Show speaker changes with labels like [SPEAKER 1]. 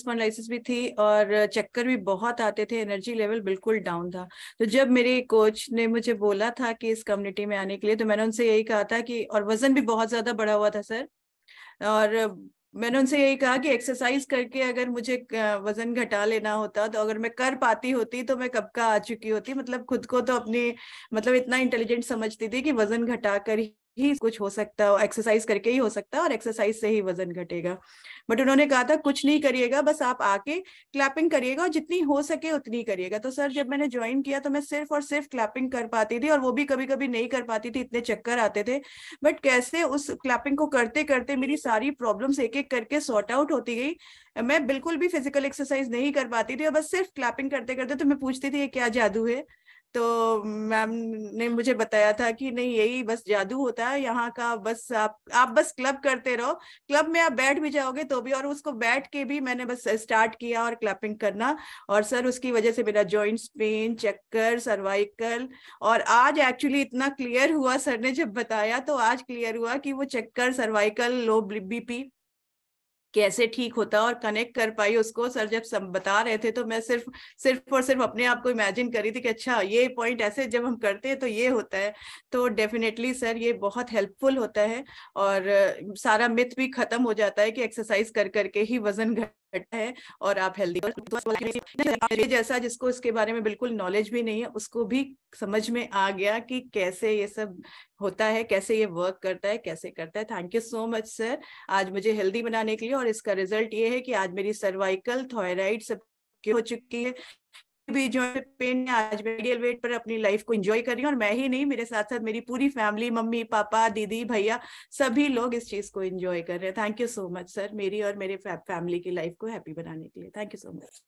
[SPEAKER 1] spondylosis भी थी और चक्कर भी बहुत आते थे एनर्जी लेवल बिल्कुल डाउन था तो जब मेरे कोच ने मुझे बोला था कि इस कम्युनिटी में आने के लिए तो मैंने उनसे यही कहा था कि और वजन भी बहुत ज्यादा बढ़ा हुआ था सर और मैंने उनसे यही कहा कि एक्सरसाइज करके अगर मुझे वजन घटा लेना होता तो अगर मैं कर पाती होती तो मैं कब का आ चुकी होती मतलब खुद को तो अपनी मतलब इतना इंटेलिजेंट समझती थी कि वजन घटा कर ही कुछ हो सकता है एक्सरसाइज करके ही हो सकता है और एक्सरसाइज से ही वजन घटेगा बट उन्होंने कहा था कुछ नहीं करिएगा बस आप आके क्लैपिंग करिएगा और जितनी हो सके उतनी करिएगा तो सर जब मैंने ज्वाइन किया तो मैं सिर्फ और सिर्फ क्लैपिंग कर पाती थी और वो भी कभी कभी नहीं कर पाती थी इतने चक्कर आते थे बट कैसे उस क्लैपिंग को करते करते मेरी सारी प्रॉब्लम्स एक एक करके सॉर्ट आउट होती गई मैं बिल्कुल भी फिजिकल एक्सरसाइज नहीं कर पाती थी और बस सिर्फ क्लैपिंग करते करते तो मैं पूछती थी ये क्या जादू है तो मैम ने मुझे बताया था कि नहीं यही बस जादू होता है यहाँ का बस आप आप बस क्लब करते रहो क्लब में आप बैठ भी जाओगे तो भी और उसको बैठ के भी मैंने बस स्टार्ट किया और क्लैपिंग करना और सर उसकी वजह से मेरा जॉइंट्स पेन चक्कर सर्वाइकल और आज एक्चुअली इतना क्लियर हुआ सर ने जब बताया तो आज क्लियर हुआ कि वो चक्कर सर्वाइकल लो बीपी कैसे ठीक होता और कनेक्ट कर पाई उसको सर जब सब बता रहे थे तो मैं सिर्फ सिर्फ और सिर्फ अपने आप को इमेजिन करी थी कि अच्छा ये पॉइंट ऐसे जब हम करते हैं तो ये होता है तो डेफिनेटली सर ये बहुत हेल्पफुल होता है और सारा मिथ भी खत्म हो जाता है कि एक्सरसाइज कर करके ही वजन घट घटता है और आप हेल्दी तो जैसा जिसको इसके बारे में बिल्कुल नॉलेज भी नहीं है उसको भी समझ में आ गया कि कैसे ये सब होता है कैसे ये वर्क करता है कैसे करता है thank you so much sir आज मुझे हेल्दी बनाने के लिए और और इसका रिजल्ट ये है कि आज मेरी सर्वाइकल थॉयराइड सब हो चुकी है भी जो पेन आज मैं वेट पर अपनी लाइफ को एंजॉय कर रही हूँ और मैं ही नहीं मेरे साथ साथ मेरी पूरी फैमिली मम्मी पापा दीदी भैया सभी लोग इस चीज को एंजॉय कर रहे हैं thank you so much sir मेरी और मेरे फैमिली की लाइफ को हैप्पी बनाने के लिए थैंक यू सो मच